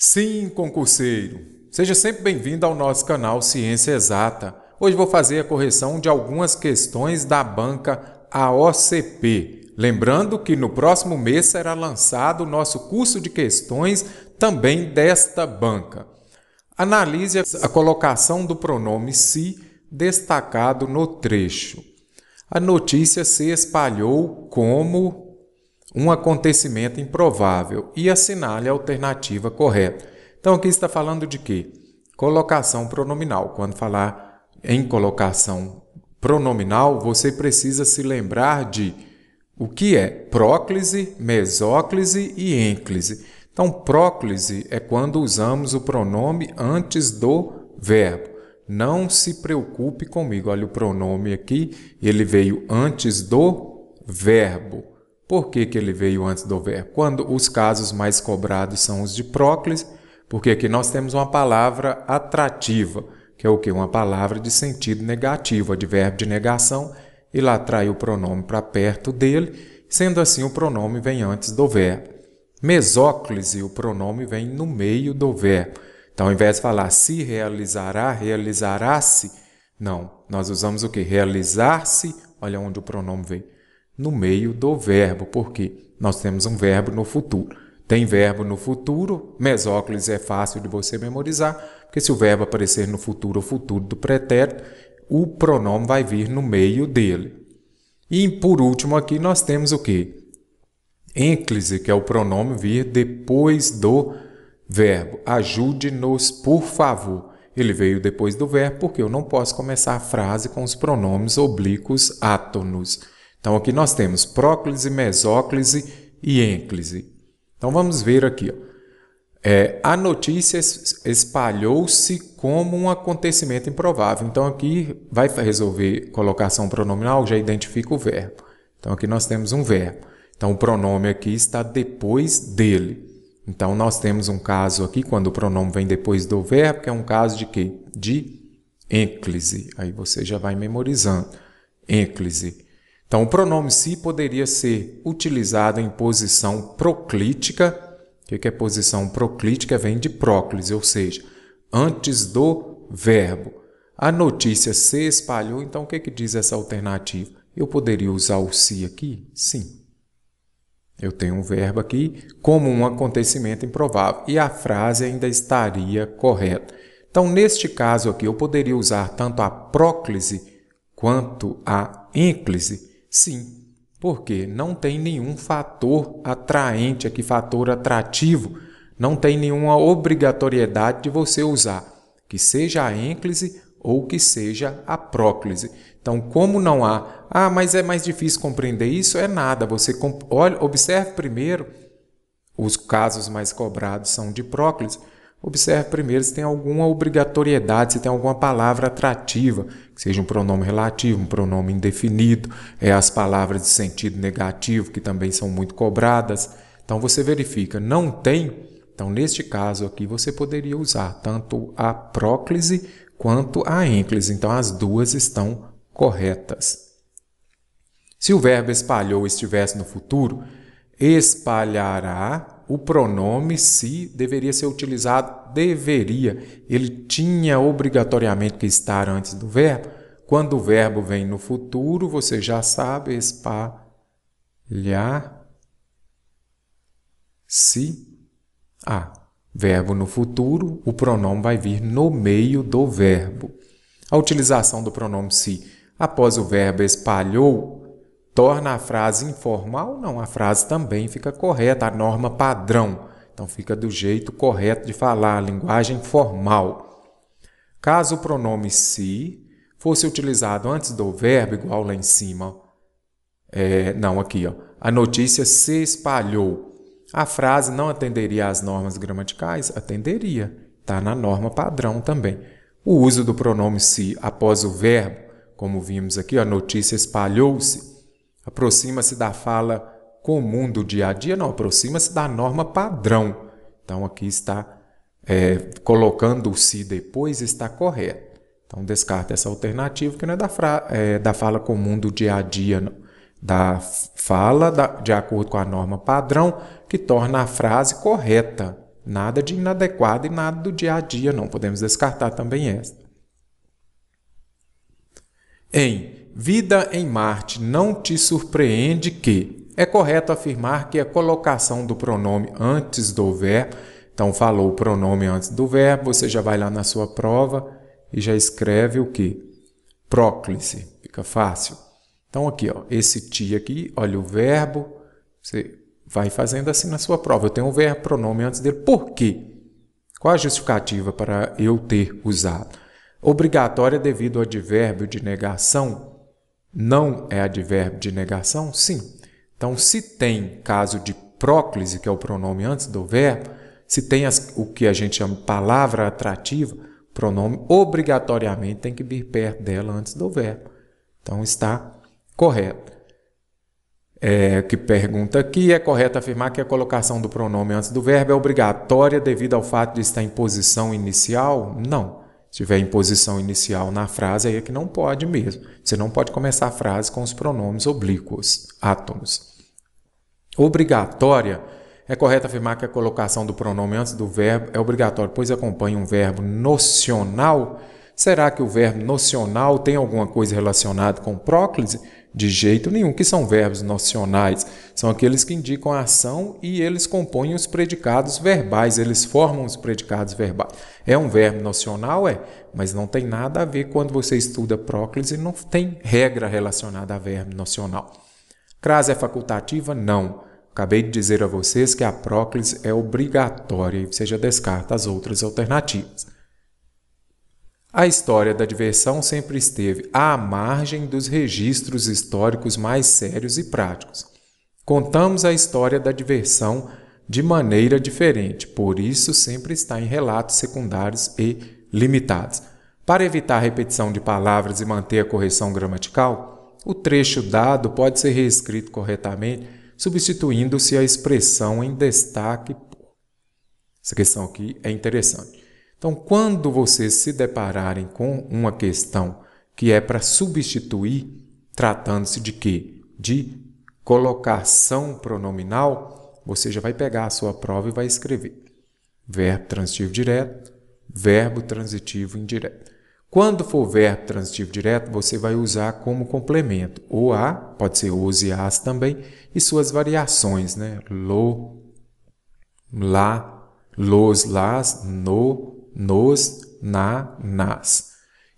Sim, concurseiro! Seja sempre bem-vindo ao nosso canal Ciência Exata. Hoje vou fazer a correção de algumas questões da banca AOCP. Lembrando que no próximo mês será lançado o nosso curso de questões também desta banca. Analise a colocação do pronome se destacado no trecho. A notícia se espalhou como um acontecimento improvável e assinale a alternativa correta. Então, aqui está falando de quê? Colocação pronominal. Quando falar em colocação pronominal, você precisa se lembrar de o que é próclise, mesóclise e ênclise. Então, próclise é quando usamos o pronome antes do verbo. Não se preocupe comigo. Olha o pronome aqui, ele veio antes do verbo. Por que, que ele veio antes do verbo? Quando os casos mais cobrados são os de próclise, porque aqui nós temos uma palavra atrativa, que é o que? Uma palavra de sentido negativo, advérbio de negação, e lá atrai o pronome para perto dele, sendo assim o pronome vem antes do verbo. Mesóclise, o pronome vem no meio do verbo. Então, ao invés de falar se realizará, realizará-se, não. Nós usamos o que? Realizar-se, olha onde o pronome vem no meio do verbo, porque nós temos um verbo no futuro. Tem verbo no futuro, mesóclise é fácil de você memorizar, porque se o verbo aparecer no futuro o futuro do pretérito, o pronome vai vir no meio dele. E por último aqui nós temos o que? Ênclise, que é o pronome vir depois do verbo. Ajude-nos, por favor. Ele veio depois do verbo porque eu não posso começar a frase com os pronomes oblíquos átonos. Então aqui nós temos próclise, mesóclise e ênclise. Então vamos ver aqui. Ó. É, a notícia espalhou-se como um acontecimento improvável. Então aqui vai resolver colocação pronominal, já identifica o verbo. Então aqui nós temos um verbo. Então o pronome aqui está depois dele. Então nós temos um caso aqui quando o pronome vem depois do verbo, que é um caso de quê? De ênclise. Aí você já vai memorizando. ênclise. Então, o pronome se poderia ser utilizado em posição proclítica. O que é posição proclítica? Vem de próclise, ou seja, antes do verbo. A notícia se espalhou, então o que, que diz essa alternativa? Eu poderia usar o se aqui? Sim. Eu tenho um verbo aqui como um acontecimento improvável e a frase ainda estaria correta. Então, neste caso aqui, eu poderia usar tanto a próclise quanto a ênclise Sim, porque não tem nenhum fator atraente aqui, fator atrativo, não tem nenhuma obrigatoriedade de você usar, que seja a ênclise ou que seja a próclise. Então, como não há, ah, mas é mais difícil compreender isso, é nada. Você olha, observe primeiro, os casos mais cobrados são de próclise. Observe primeiro se tem alguma obrigatoriedade, se tem alguma palavra atrativa, seja um pronome relativo, um pronome indefinido, é as palavras de sentido negativo que também são muito cobradas. Então você verifica, não tem, então neste caso aqui você poderia usar tanto a próclise quanto a ênclise. Então as duas estão corretas. Se o verbo espalhou estivesse no futuro, espalhará o pronome se deveria ser utilizado deveria. Ele tinha obrigatoriamente que estar antes do verbo. Quando o verbo vem no futuro, você já sabe espalhar se ah, Verbo no futuro, o pronome vai vir no meio do verbo. A utilização do pronome se após o verbo espalhou torna a frase informal? Não, a frase também fica correta, a norma padrão. Então fica do jeito correto de falar, a linguagem formal. Caso o pronome se fosse utilizado antes do verbo, igual lá em cima, é, não, aqui, ó, a notícia se espalhou. A frase não atenderia às normas gramaticais? Atenderia. Está na norma padrão também. O uso do pronome se após o verbo, como vimos aqui, a notícia espalhou-se, aproxima-se da fala comum do dia a dia, não, aproxima-se da norma padrão. Então aqui está é, colocando-se depois está correto. Então descarta essa alternativa que não é da, é, da fala comum do dia a dia, não. da fala da, de acordo com a norma padrão que torna a frase correta. Nada de inadequado e nada do dia a dia, não podemos descartar também esta. Em Vida em Marte não te surpreende que. É correto afirmar que a colocação do pronome antes do verbo, então falou o pronome antes do verbo, você já vai lá na sua prova e já escreve o que? Próclise, fica fácil. Então aqui, ó, esse ti aqui, olha o verbo, você vai fazendo assim na sua prova. Eu tenho um verbo, pronome antes dele. Por quê? Qual a justificativa para eu ter usado? Obrigatória devido ao advérbio de negação não é advérbio de negação? Sim. Então, se tem caso de próclise, que é o pronome antes do verbo, se tem as, o que a gente chama palavra atrativa, pronome obrigatoriamente tem que vir perto dela antes do verbo. Então, está correto. É, que pergunta aqui, é correto afirmar que a colocação do pronome antes do verbo é obrigatória devido ao fato de estar em posição inicial? Não. Se tiver imposição inicial na frase, aí é que não pode mesmo. Você não pode começar a frase com os pronomes oblíquos, átomos. Obrigatória, é correto afirmar que a colocação do pronome antes do verbo é obrigatório, pois acompanha um verbo nocional Será que o verbo nocional tem alguma coisa relacionada com próclise? De jeito nenhum, que são verbos nocionais. São aqueles que indicam a ação e eles compõem os predicados verbais, eles formam os predicados verbais. É um verbo nocional? É, mas não tem nada a ver quando você estuda próclise, não tem regra relacionada a verbo nocional. Crase é facultativa? Não. Acabei de dizer a vocês que a próclise é obrigatória e você já descarta as outras alternativas. A história da diversão sempre esteve à margem dos registros históricos mais sérios e práticos. Contamos a história da diversão de maneira diferente, por isso sempre está em relatos secundários e limitados. Para evitar a repetição de palavras e manter a correção gramatical, o trecho dado pode ser reescrito corretamente, substituindo-se a expressão em destaque. Essa questão aqui é interessante. Então, quando vocês se depararem com uma questão que é para substituir, tratando-se de quê? De colocação pronominal, você já vai pegar a sua prova e vai escrever verbo transitivo direto, verbo transitivo indireto. Quando for verbo transitivo direto, você vai usar como complemento o a, pode ser os e as também, e suas variações, né? Lo, lá, los, las, no, nos, na, nas.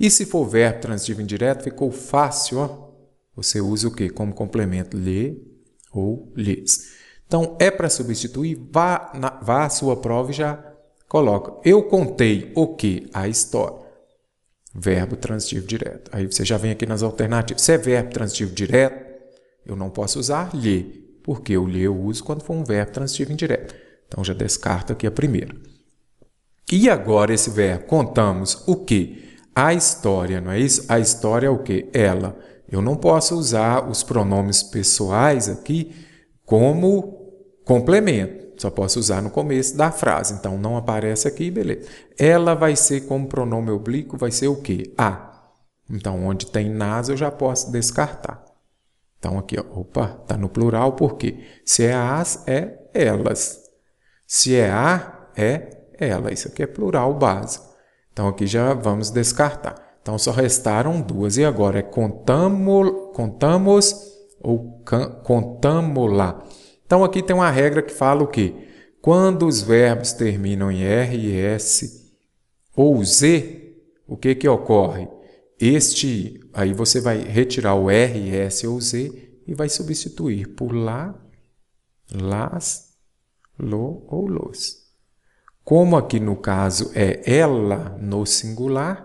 E se for verbo transitivo indireto, ficou fácil, ó. Você usa o que como complemento? Lhe ou lhes. Então, é para substituir, vá, na, vá à sua prova e já coloca. Eu contei o que? A história. Verbo transitivo direto. Aí você já vem aqui nas alternativas. Se é verbo transitivo direto, eu não posso usar lhe, porque o lhe eu uso quando for um verbo transitivo indireto. Então, já descarta aqui a primeira. E agora esse verbo, contamos o que? A história, não é isso? A história é o que? Ela. Eu não posso usar os pronomes pessoais aqui como complemento. Só posso usar no começo da frase. Então não aparece aqui, beleza. Ela vai ser como pronome oblíquo, vai ser o que? A. Então onde tem nas eu já posso descartar. Então aqui, ó, opa, tá no plural porque se é as é elas. Se é a é ela. Isso aqui é plural base. Então aqui já vamos descartar. Então só restaram duas. E agora é contamo, contamos ou contamo lá Então aqui tem uma regra que fala o quê? Quando os verbos terminam em R, S ou Z, o que, que ocorre? Este, aí você vai retirar o R, S ou Z e vai substituir por lá, las, lo ou los. Como aqui no caso é ela no singular,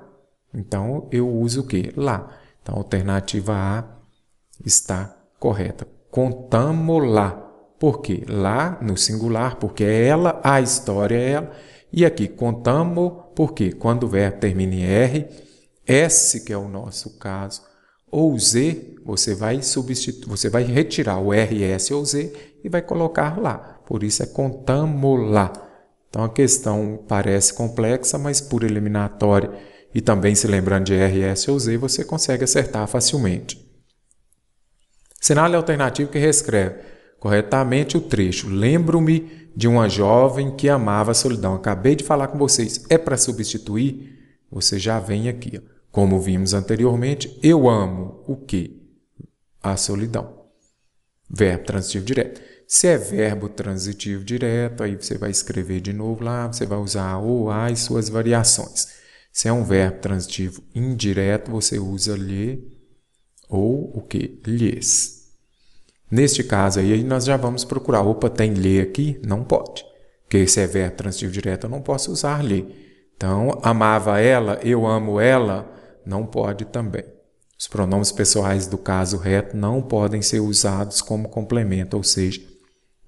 então eu uso o que? Lá. Então a alternativa A está correta. Contamos lá. Por quê? Lá no singular, porque é ela, a história é ela. E aqui contamos, porque quando o verbo termina em R, S, que é o nosso caso, ou Z, você vai substituir, você vai retirar o R, S ou Z e vai colocar lá. Por isso é contamos lá. Então a questão parece complexa, mas por eliminatória e também se lembrando de R, S ou Z, você consegue acertar facilmente. Sinale alternativo que reescreve corretamente o trecho. Lembro-me de uma jovem que amava a solidão. Acabei de falar com vocês. É para substituir? Você já vem aqui. Como vimos anteriormente, eu amo o que? A solidão. Verbo transitivo direto. Se é verbo transitivo direto, aí você vai escrever de novo lá, você vai usar o, a e suas variações. Se é um verbo transitivo indireto, você usa lhe ou o que? Lhes. Neste caso aí, nós já vamos procurar. Opa, tem lhe aqui? Não pode. Porque se é verbo transitivo direto, eu não posso usar lhe. Então, amava ela, eu amo ela, não pode também. Os pronomes pessoais do caso reto não podem ser usados como complemento, ou seja,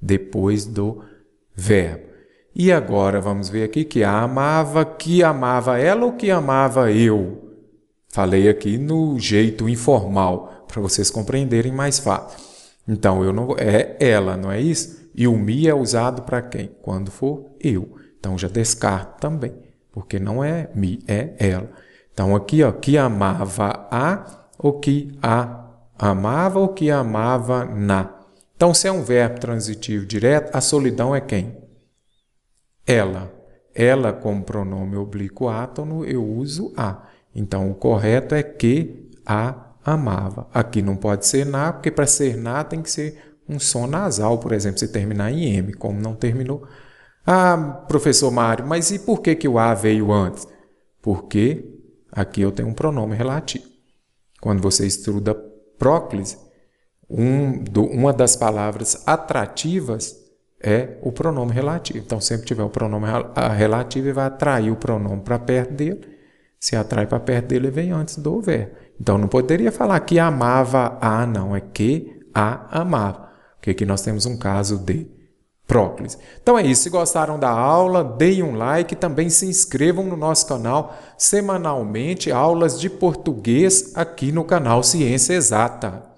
depois do verbo. E agora vamos ver aqui que a amava, que amava ela ou que amava eu? Falei aqui no jeito informal, para vocês compreenderem mais fácil. Então, eu não é ela, não é isso? E o mi é usado para quem? Quando for eu. Então já descarto também, porque não é mi é ela. Então aqui, ó, que amava a ou que a amava ou que amava na. Então, se é um verbo transitivo direto, a solidão é quem? Ela. Ela, como pronome oblíquo átono, eu uso a. Então, o correto é que a amava. Aqui não pode ser na, porque para ser na tem que ser um som nasal, por exemplo, se terminar em M, como não terminou. Ah, professor Mário, mas e por que, que o A veio antes? Porque aqui eu tenho um pronome relativo. Quando você estuda próclise, um do, uma das palavras atrativas é o pronome relativo. Então, sempre tiver o pronome relativo, ele vai atrair o pronome para perto dele. Se atrai para perto dele, ele vem antes do verbo. Então, não poderia falar que amava a, não. É que a amava. Porque aqui nós temos um caso de próclise. Então é isso. Se gostaram da aula, deem um like. Também se inscrevam no nosso canal. Semanalmente, aulas de português aqui no canal Ciência Exata.